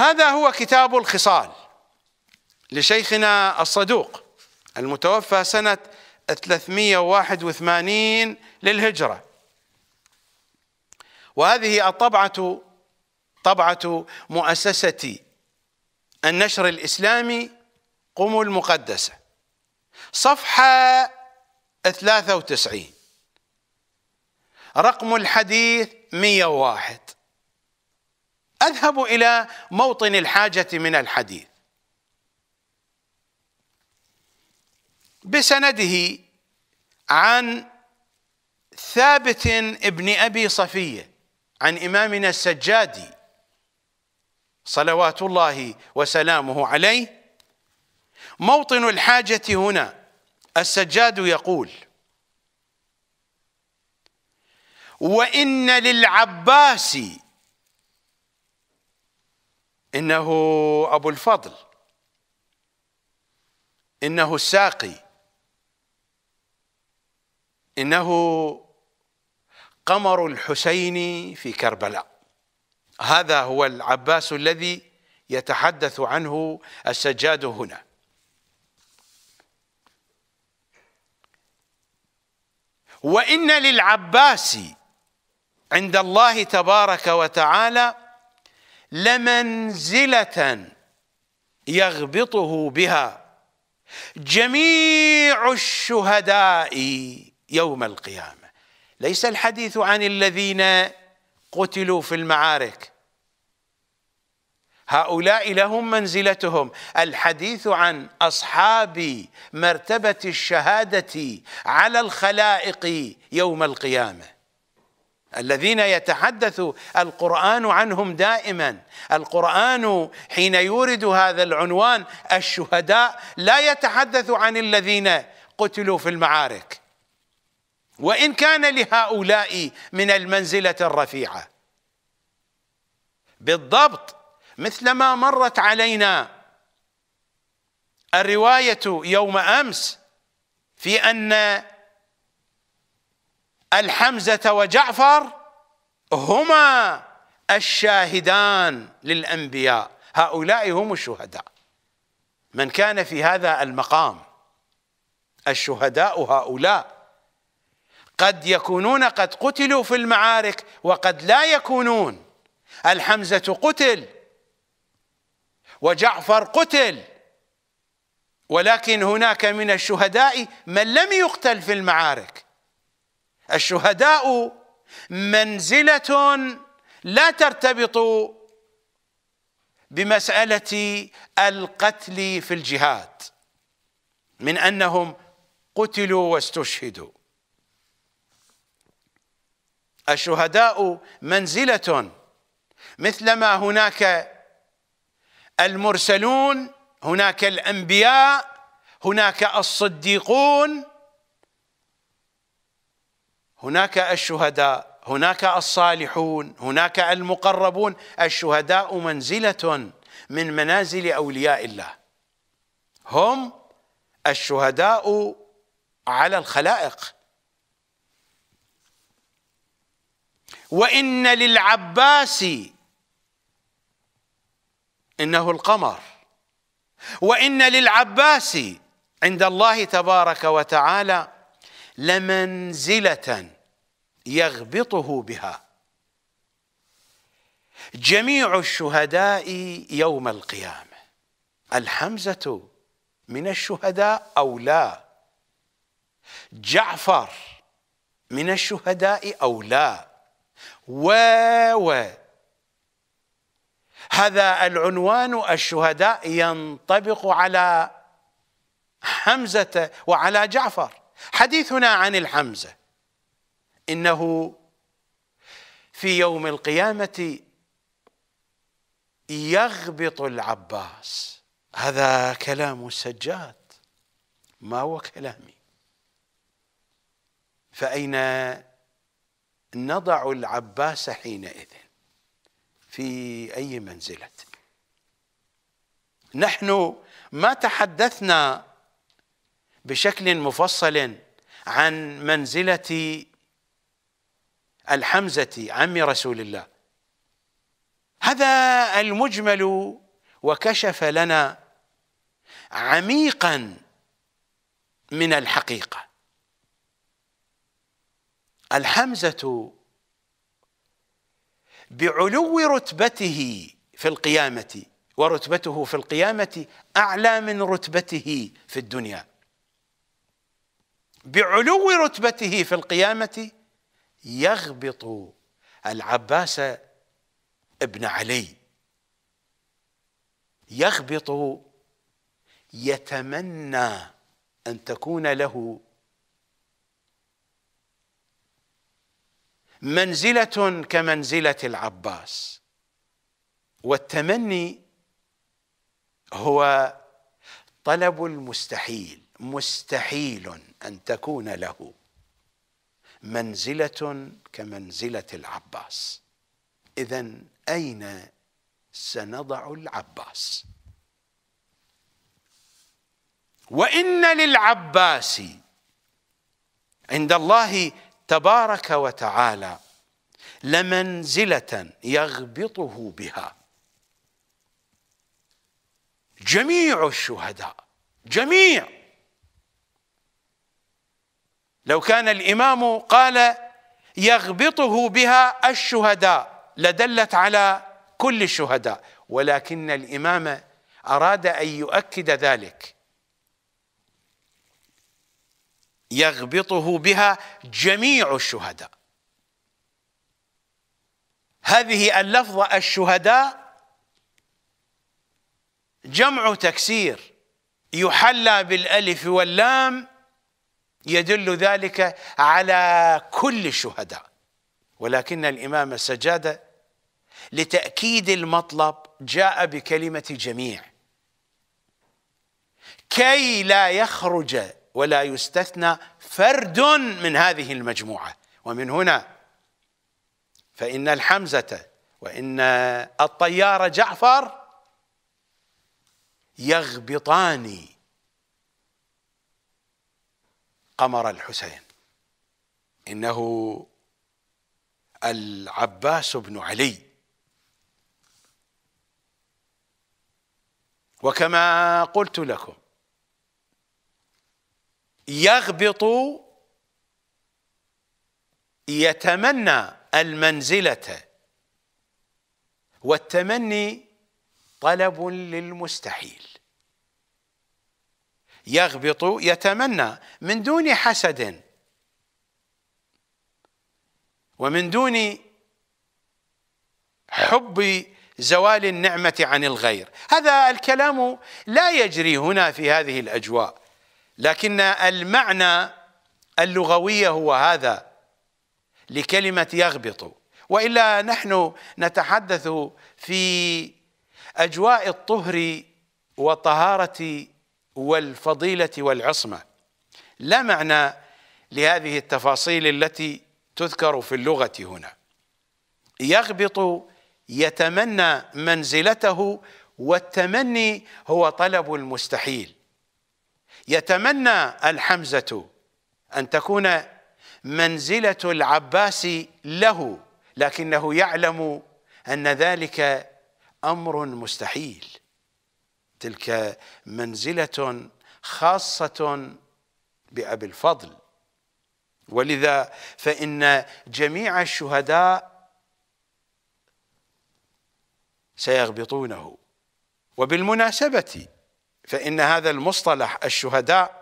هذا هو كتاب الخصال لشيخنا الصدوق المتوفى سنة 381 للهجرة وهذه الطبعة طبعة مؤسسة النشر الإسلامي قم المقدسة صفحة 93 رقم الحديث 101 أذهب إلى موطن الحاجة من الحديث بسنده عن ثابت ابن أبي صفية عن إمامنا السجادي صلوات الله وسلامه عليه موطن الحاجة هنا السجاد يقول وإن للعباس انه ابو الفضل انه الساقي انه قمر الحسين في كربلاء هذا هو العباس الذي يتحدث عنه السجاد هنا وان للعباس عند الله تبارك وتعالى لمنزلة يغبطه بها جميع الشهداء يوم القيامة ليس الحديث عن الذين قتلوا في المعارك هؤلاء لهم منزلتهم الحديث عن أصحاب مرتبة الشهادة على الخلائق يوم القيامة الذين يتحدث القرآن عنهم دائما القرآن حين يورد هذا العنوان الشهداء لا يتحدث عن الذين قتلوا في المعارك وإن كان لهؤلاء من المنزلة الرفيعة بالضبط مثلما مرت علينا الرواية يوم أمس في أن الحمزة وجعفر هما الشاهدان للأنبياء هؤلاء هم الشهداء من كان في هذا المقام الشهداء هؤلاء قد يكونون قد قتلوا في المعارك وقد لا يكونون الحمزة قتل وجعفر قتل ولكن هناك من الشهداء من لم يقتل في المعارك الشهداء منزله لا ترتبط بمساله القتل في الجهاد من انهم قتلوا واستشهدوا الشهداء منزله مثلما هناك المرسلون هناك الانبياء هناك الصديقون هناك الشهداء هناك الصالحون هناك المقربون الشهداء منزلة من منازل أولياء الله هم الشهداء على الخلائق وإن للعباس إنه القمر وإن للعباس عند الله تبارك وتعالى لمنزلة يغبطه بها جميع الشهداء يوم القيامة الحمزة من الشهداء أو لا جعفر من الشهداء أو لا و و هذا العنوان الشهداء ينطبق على حمزة وعلى جعفر حديثنا عن الحمزه انه في يوم القيامه يغبط العباس هذا كلام السجاد ما هو كلامي فأين نضع العباس حينئذ في أي منزلة نحن ما تحدثنا بشكل مفصل عن منزلة الحمزة عم رسول الله هذا المجمل وكشف لنا عميقا من الحقيقة الحمزة بعلو رتبته في القيامة ورتبته في القيامة أعلى من رتبته في الدنيا بعلو رتبته في القيامة يغبط العباس ابن علي يغبط يتمنى أن تكون له منزلة كمنزلة العباس والتمني هو طلب المستحيل مستحيل ان تكون له منزله كمنزله العباس اذا اين سنضع العباس وان للعباس عند الله تبارك وتعالى لمنزله يغبطه بها جميع الشهداء جميع لو كان الإمام قال يغبطه بها الشهداء لدلت على كل الشهداء ولكن الإمام أراد أن يؤكد ذلك يغبطه بها جميع الشهداء هذه اللفظة الشهداء جمع تكسير يحلى بالألف واللام يدل ذلك على كل الشهداء ولكن الإمام السجادة لتأكيد المطلب جاء بكلمة جميع كي لا يخرج ولا يستثنى فرد من هذه المجموعة ومن هنا فإن الحمزة وإن الطيار جعفر يغبطان قمر الحسين إنه العباس بن علي وكما قلت لكم يغبط يتمنى المنزلة والتمني طلب للمستحيل يغبط يتمنى من دون حسد ومن دون حب زوال النعمة عن الغير هذا الكلام لا يجري هنا في هذه الأجواء لكن المعنى اللغوي هو هذا لكلمة يغبط وإلا نحن نتحدث في أجواء الطهر وطهارة والفضيلة والعصمة لا معنى لهذه التفاصيل التي تذكر في اللغة هنا يغبط يتمنى منزلته والتمني هو طلب المستحيل يتمنى الحمزة أن تكون منزلة العباس له لكنه يعلم أن ذلك أمر مستحيل تلك منزله خاصه بابي الفضل ولذا فان جميع الشهداء سيغبطونه وبالمناسبه فان هذا المصطلح الشهداء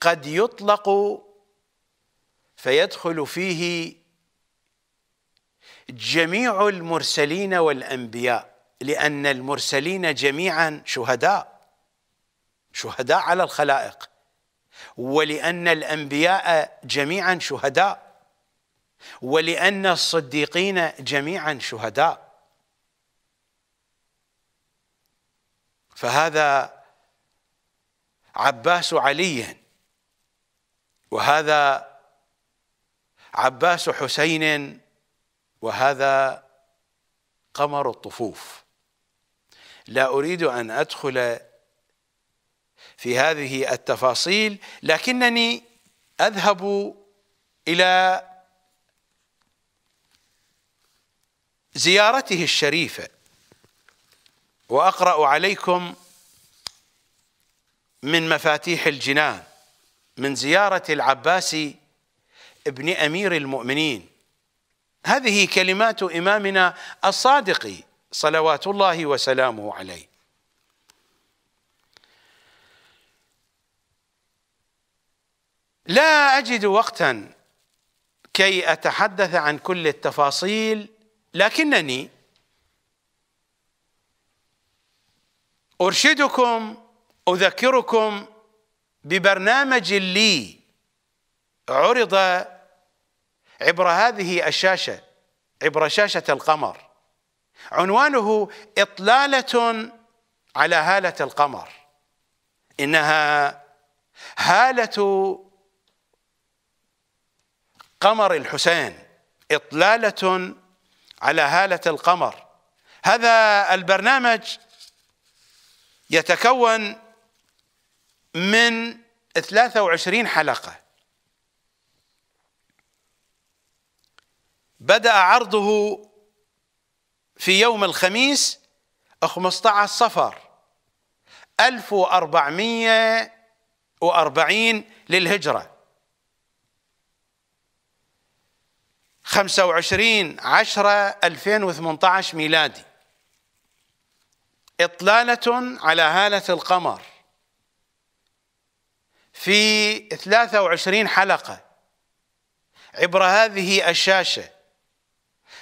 قد يطلق فيدخل فيه جميع المرسلين والانبياء لأن المرسلين جميعا شهداء شهداء على الخلائق ولأن الأنبياء جميعا شهداء ولأن الصديقين جميعا شهداء فهذا عباس علي وهذا عباس حسين وهذا قمر الطفوف لا أريد أن أدخل في هذه التفاصيل لكنني أذهب إلى زيارته الشريفة وأقرأ عليكم من مفاتيح الجنان من زيارة العباس ابن أمير المؤمنين هذه كلمات إمامنا الصادق صلوات الله وسلامه عليه لا أجد وقتا كي أتحدث عن كل التفاصيل لكنني أرشدكم أذكركم ببرنامج لي عرض عبر هذه الشاشة عبر شاشة القمر عنوانه إطلالة على هالة القمر إنها هالة قمر الحسين إطلالة على هالة القمر هذا البرنامج يتكون من 23 حلقة بدأ عرضه في يوم الخميس 15 صفر 1440 للهجرة 25 10 2018 ميلادي إطلالة على هالة القمر في 23 حلقة عبر هذه الشاشة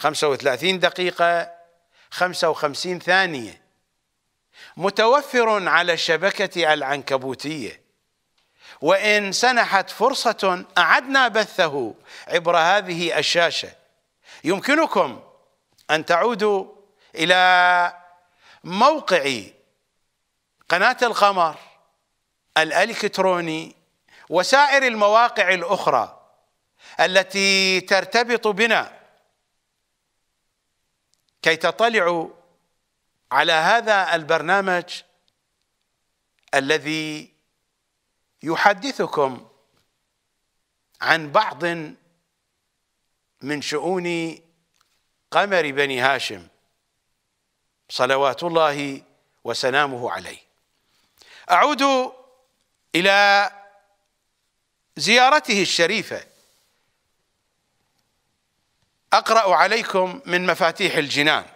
35 دقيقة 55 ثانية متوفر على الشبكة العنكبوتية وإن سنحت فرصة أعدنا بثه عبر هذه الشاشة يمكنكم أن تعودوا إلى موقع قناة القمر الإلكتروني وسائر المواقع الأخرى التي ترتبط بنا كي تطلعوا على هذا البرنامج الذي يحدثكم عن بعض من شؤون قمر بني هاشم صلوات الله وسلامه عليه اعود الى زيارته الشريفه اقرا عليكم من مفاتيح الجنان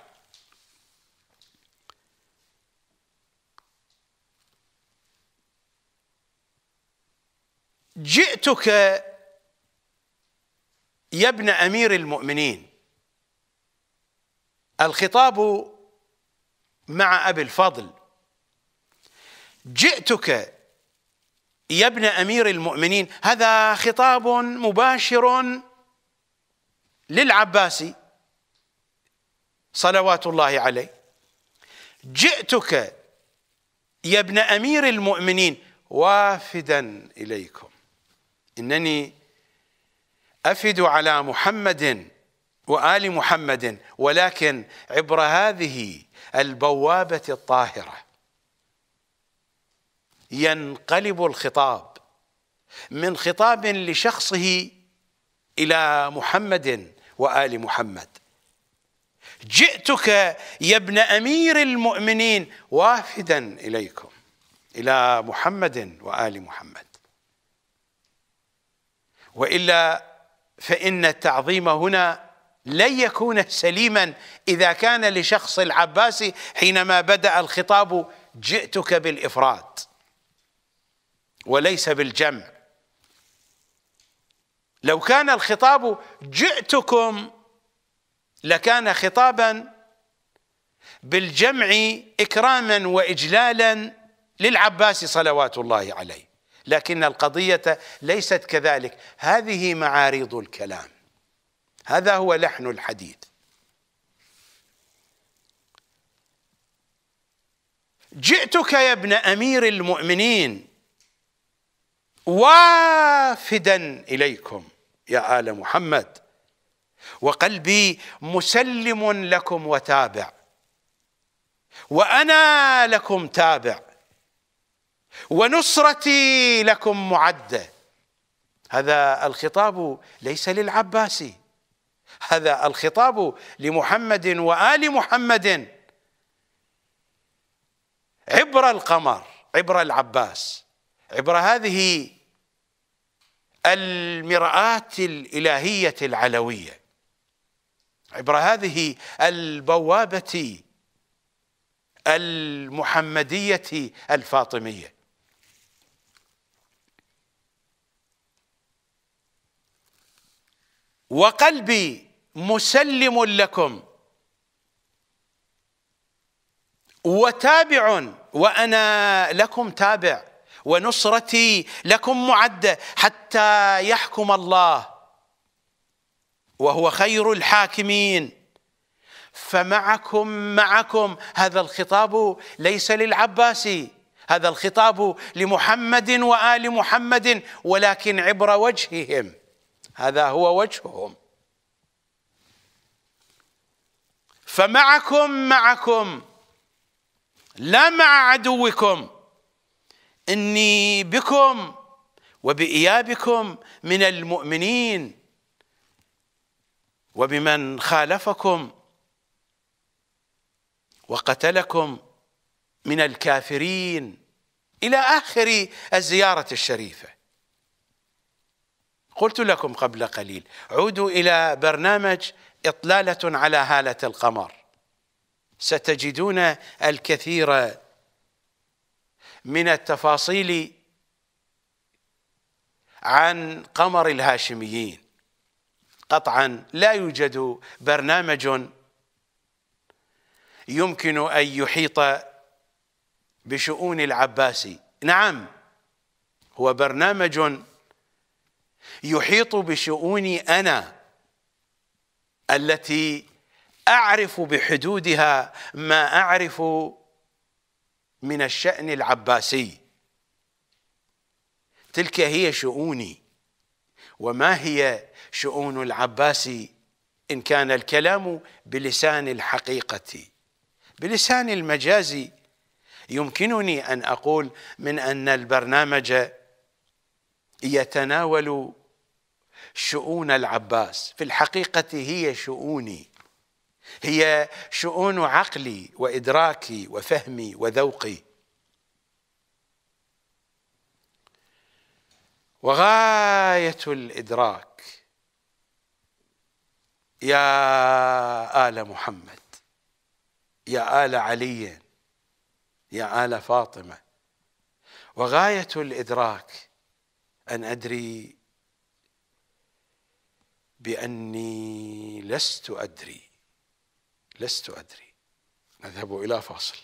جئتك يا ابن امير المؤمنين الخطاب مع ابي الفضل جئتك يا ابن امير المؤمنين هذا خطاب مباشر للعباسي صلوات الله عليه جئتك يا ابن امير المؤمنين وافدا اليكم انني افد على محمد وال محمد ولكن عبر هذه البوابه الطاهره ينقلب الخطاب من خطاب لشخصه الى محمد وال محمد جئتك يا ابن امير المؤمنين وافدا اليكم الى محمد وال محمد والا فان التعظيم هنا لن يكون سليما اذا كان لشخص العباس حينما بدا الخطاب جئتك بالافراد وليس بالجمع لو كان الخطاب جئتكم لكان خطابا بالجمع اكراما واجلالا للعباس صلوات الله عليه لكن القضيه ليست كذلك هذه معارض الكلام هذا هو لحن الحديث جئتك يا ابن امير المؤمنين وافدا اليكم يا آل محمد وقلبي مسلم لكم وتابع وأنا لكم تابع ونصرتي لكم معدة هذا الخطاب ليس للعباسي هذا الخطاب لمحمد وآل محمد عبر القمر عبر العباس عبر هذه المرآة الإلهية العلوية عبر هذه البوابة المحمدية الفاطمية وقلبي مسلم لكم وتابع وأنا لكم تابع ونصرتي لكم معده حتى يحكم الله وهو خير الحاكمين فمعكم معكم هذا الخطاب ليس للعباسي هذا الخطاب لمحمد وال محمد ولكن عبر وجههم هذا هو وجههم فمعكم معكم لا مع عدوكم إني بكم وبإيابكم من المؤمنين وبمن خالفكم وقتلكم من الكافرين إلى آخر الزيارة الشريفة قلت لكم قبل قليل عودوا إلى برنامج إطلالة على هالة القمر ستجدون الكثير من التفاصيل عن قمر الهاشميين قطعا لا يوجد برنامج يمكن أن يحيط بشؤون العباسي نعم هو برنامج يحيط بشؤوني أنا التي أعرف بحدودها ما أعرف من الشأن العباسي تلك هي شؤوني وما هي شؤون العباس إن كان الكلام بلسان الحقيقة بلسان المجاز يمكنني أن أقول من أن البرنامج يتناول شؤون العباس في الحقيقة هي شؤوني هي شؤون عقلي وادراكي وفهمي وذوقي وغايه الادراك يا ال محمد يا ال علي يا ال فاطمه وغايه الادراك ان ادري باني لست ادري لست أدري نذهب إلى فاصل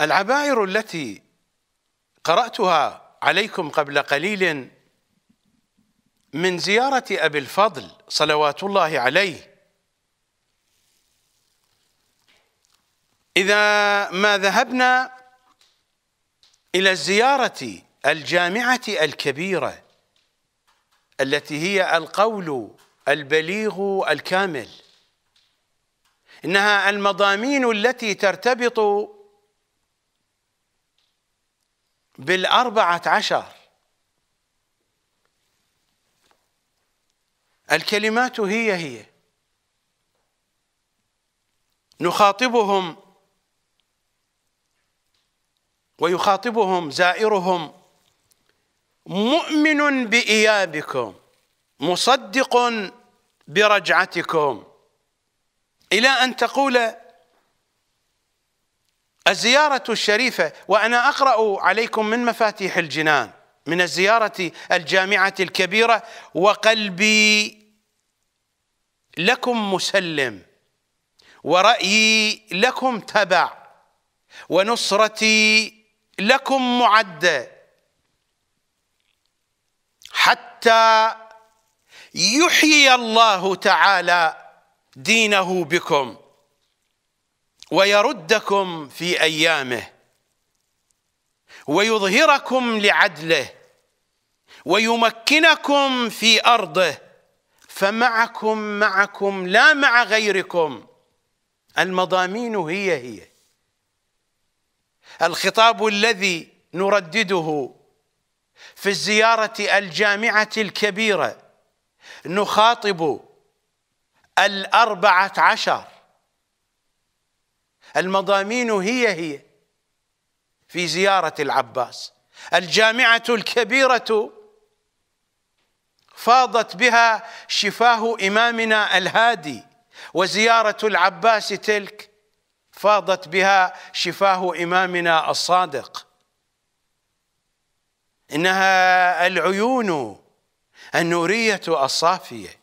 العبائر التي قرأتها عليكم قبل قليل من زيارة أبي الفضل صلوات الله عليه إذا ما ذهبنا إلى الزيارة الجامعة الكبيرة التي هي القول البليغ الكامل انها المضامين التي ترتبط بالاربعه عشر الكلمات هي هي نخاطبهم ويخاطبهم زائرهم مؤمن بايابكم مصدق برجعتكم الى ان تقول الزياره الشريفه وانا اقرا عليكم من مفاتيح الجنان من الزياره الجامعه الكبيره وقلبي لكم مسلم ورايي لكم تبع ونصرتي لكم معده حتى يحيي الله تعالى دينه بكم ويردكم في ايامه ويظهركم لعدله ويمكنكم في ارضه فمعكم معكم لا مع غيركم المضامين هي هي الخطاب الذي نردده في الزياره الجامعه الكبيره نخاطب الأربعة عشر المضامين هي هي في زيارة العباس الجامعة الكبيرة فاضت بها شفاه إمامنا الهادي وزيارة العباس تلك فاضت بها شفاه إمامنا الصادق إنها العيون النورية الصافية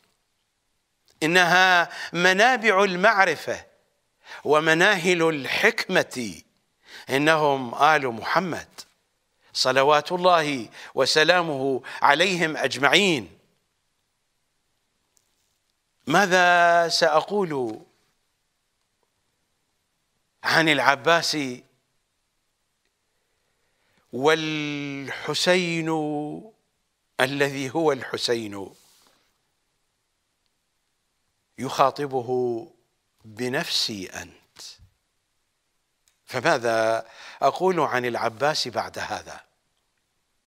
إنها منابع المعرفة ومناهل الحكمة إنهم آل محمد صلوات الله وسلامه عليهم أجمعين ماذا سأقول عن العباس والحسين الذي هو الحسين يخاطبه بنفسي انت فماذا اقول عن العباس بعد هذا